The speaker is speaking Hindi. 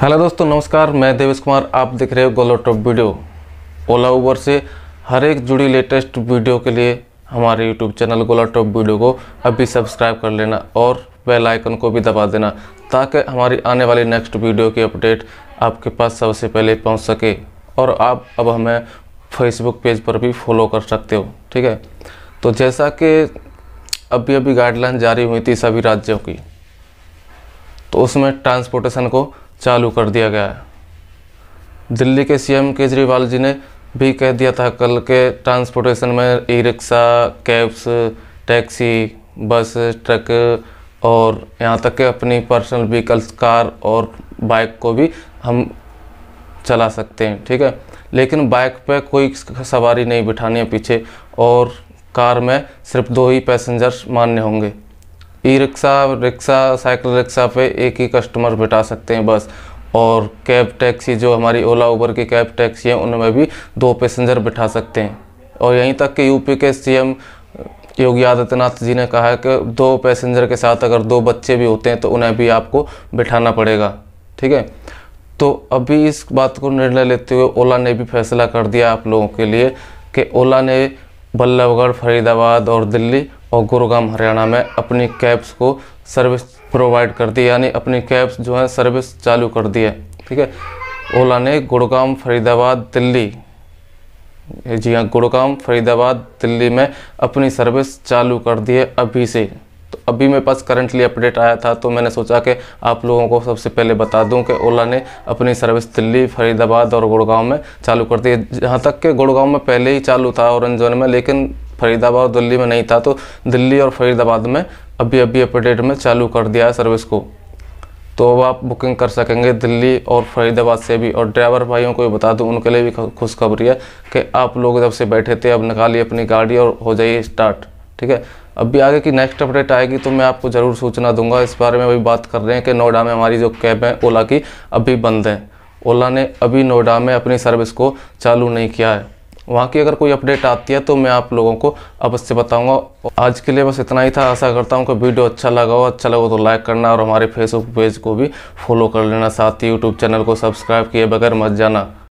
हेलो दोस्तों नमस्कार मैं देवेश कुमार आप देख रहे हो गोलो टॉप वीडियो ओला उबर से हर एक जुड़ी लेटेस्ट वीडियो के लिए हमारे यूट्यूब चैनल गोला टॉप वीडियो को अभी सब्सक्राइब कर लेना और बेल आइकन को भी दबा देना ताकि हमारी आने वाली नेक्स्ट वीडियो की अपडेट आपके पास सबसे पहले पहुंच सके और आप अब हमें फेसबुक पेज पर भी फॉलो कर सकते हो ठीक है तो जैसा कि अभी अभी गाइडलाइन जारी हुई थी सभी राज्यों की तो उसमें ट्रांसपोर्टेशन को चालू कर दिया गया है दिल्ली के सीएम केजरीवाल जी ने भी कह दिया था कल के ट्रांसपोर्टेशन में e rickshaw cabs taxi bus truck और यहाँ तक के अपनी पर्सनल व्हीकल्स कार और बाइक को भी हम चला सकते हैं ठीक है लेकिन बाइक पे कोई सवारी नहीं बिठानी है पीछे और कार में सिर्फ दो ही पैसेंजर्स मान्य होंगे e rickshaw rickshaw cycle rickshaw पे एक ही कस्टमर बिठा सकते हैं बस और कैब टैक्सी जो हमारी ओला उबर की कैब टैक्सी है उनमें भी दो पैसेंजर बिठा सकते हैं और यहीं तक कि यूपी के सीएम योगी आदित्यनाथ जी ने कहा है कि दो पैसेंजर के साथ अगर दो बच्चे भी होते हैं तो उन्हें भी आपको बिठाना पड़ेगा ठीक है तो अभी इस बात को निर्णय लेते हुए ओला ने भी फैसला कर दिया आप लोगों के लिए कि ओला ने बल्लभगढ़ फरीदाबाद और दिल्ली और गुरुग्राम हरियाणा में अपनी कैब्स को सर्विस प्रोवाइड कर दी यानी अपनी कैब्स जो है सर्विस चालू कर दी है ठीक है ओला ने गुड़गाम फरीदाबाद दिल्ली जी हाँ गुड़गाम फरीदाबाद दिल्ली में अपनी सर्विस चालू कर दी है अभी से अभी मेरे पास करंटली अपडेट आया था तो मैंने सोचा कि आप लोगों को सबसे पहले बता दूं कि ओला ने अपनी सर्विस दिल्ली फरीदाबाद और गुड़गांव में चालू कर दी है जहाँ तक कि गुड़गांव में पहले ही चालू था ऑरेंज जोन में लेकिन फरीदाबाद और दिल्ली में नहीं था तो दिल्ली और फरीदाबाद में अभी अभी अपडेट में चालू कर दिया है सर्विस को तो अब आप बुकिंग कर सकेंगे दिल्ली और फरीदाबाद से भी और ड्राइवर भाइयों को भी बता दूं उनके लिए भी खुशखबरी है कि आप लोग जब से बैठे थे अब निकालिए अपनी गाड़ी और हो जाइए स्टार्ट ठीक है अभी आगे की नेक्स्ट अपडेट आएगी तो मैं आपको ज़रूर सूचना दूंगा इस बारे में अभी बात कर रहे हैं कि नोएडा में हमारी जो कैब है ओला की अभी बंद है ओला ने अभी नोएडा में अपनी सर्विस को चालू नहीं किया है वहाँ की अगर कोई अपडेट आती है तो मैं आप लोगों को अवश्य बताऊँगा आज के लिए बस इतना ही था आशा करता हूँ कि वीडियो अच्छा लगा हो अच्छा लगा तो लाइक करना और हमारे फेसबुक पेज को भी फॉलो कर लेना साथ ही यूट्यूब चैनल को सब्सक्राइब किए बगैर मत जाना